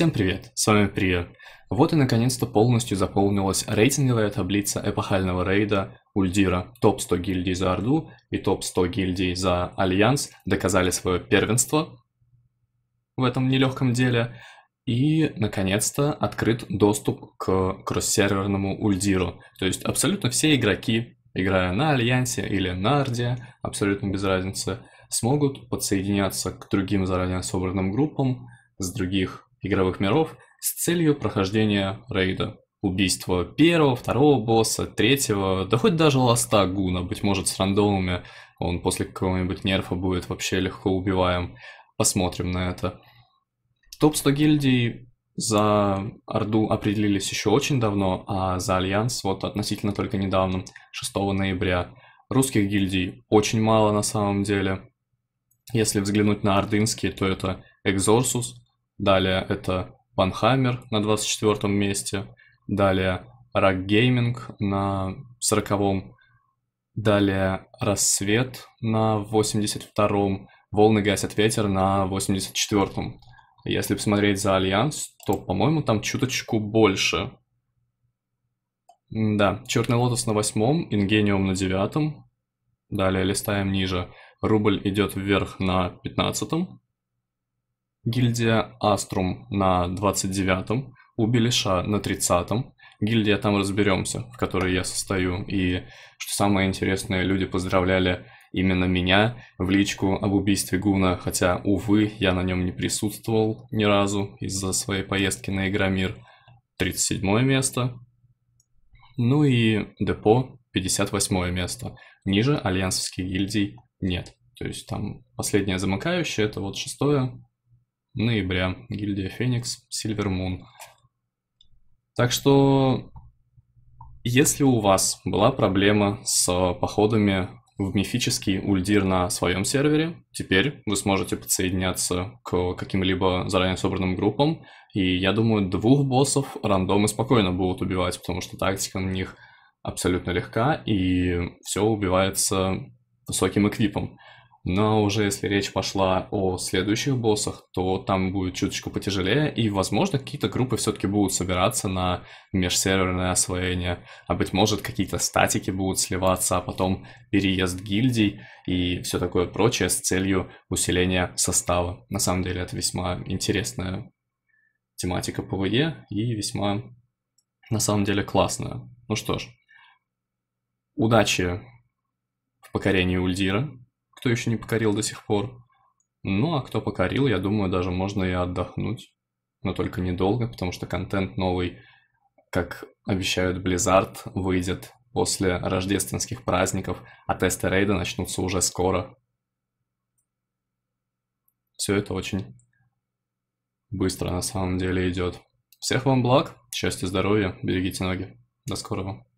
Всем привет, с вами Приер. Вот и наконец-то полностью заполнилась рейтинговая таблица эпохального рейда Ульдира. Топ-100 гильдий за Орду и топ-100 гильдий за Альянс доказали свое первенство в этом нелегком деле. И, наконец-то, открыт доступ к кроссерверному Ульдиру. То есть абсолютно все игроки, играя на Альянсе или на Орде, абсолютно без разницы, смогут подсоединяться к другим заранее собранным группам с других игровых миров с целью прохождения рейда. Убийство первого, второго босса, третьего, да хоть даже ласта гуна, быть может с рандомами, он после какого-нибудь нерфа будет вообще легко убиваем. Посмотрим на это. Топ-100 гильдий за Орду определились еще очень давно, а за Альянс вот относительно только недавно, 6 ноября. Русских гильдий очень мало на самом деле. Если взглянуть на ордынские, то это Exorcus, Далее это Банхаймер на 24 месте. Далее Рак Гейминг на 40-м. Далее Рассвет на 82-м. Волны гасят ветер на 84-м. Если посмотреть за Альянс, то, по-моему, там чуточку больше. Да, Черный Лотос на восьмом, м Ингениум на девятом. Далее листаем ниже. Рубль идет вверх на пятнадцатом гильдия Аструм на 29-м, у Белиша на 30-м. Гильдия там разберемся, в которой я состою. И что самое интересное, люди поздравляли именно меня в личку об убийстве Гуна, хотя, увы, я на нем не присутствовал ни разу из-за своей поездки на Игромир. 37 место. Ну и Депо 58 место. Ниже альянсовских гильдий нет. То есть там последнее замыкающее, это вот шестое, ноября. Гильдия Феникс, Сильвермун. Так что, если у вас была проблема с походами в мифический ульдир на своем сервере, теперь вы сможете подсоединяться к каким-либо заранее собранным группам, и я думаю, двух боссов рандомы спокойно будут убивать, потому что тактика на них абсолютно легка, и все убивается высоким эквипом. Но уже если речь пошла о следующих боссах, то там будет чуточку потяжелее, и, возможно, какие-то группы все-таки будут собираться на межсерверное освоение, а, быть может, какие-то статики будут сливаться, а потом переезд гильдий и все такое прочее с целью усиления состава. На самом деле, это весьма интересная тематика ПВЕ и весьма, на самом деле, классная. Ну что ж, удачи в покорении Ульдира кто еще не покорил до сих пор. Ну, а кто покорил, я думаю, даже можно и отдохнуть. Но только недолго, потому что контент новый, как обещают Blizzard, выйдет после рождественских праздников, а тесты рейда начнутся уже скоро. Все это очень быстро на самом деле идет. Всех вам благ, счастья, здоровья, берегите ноги. До скорого.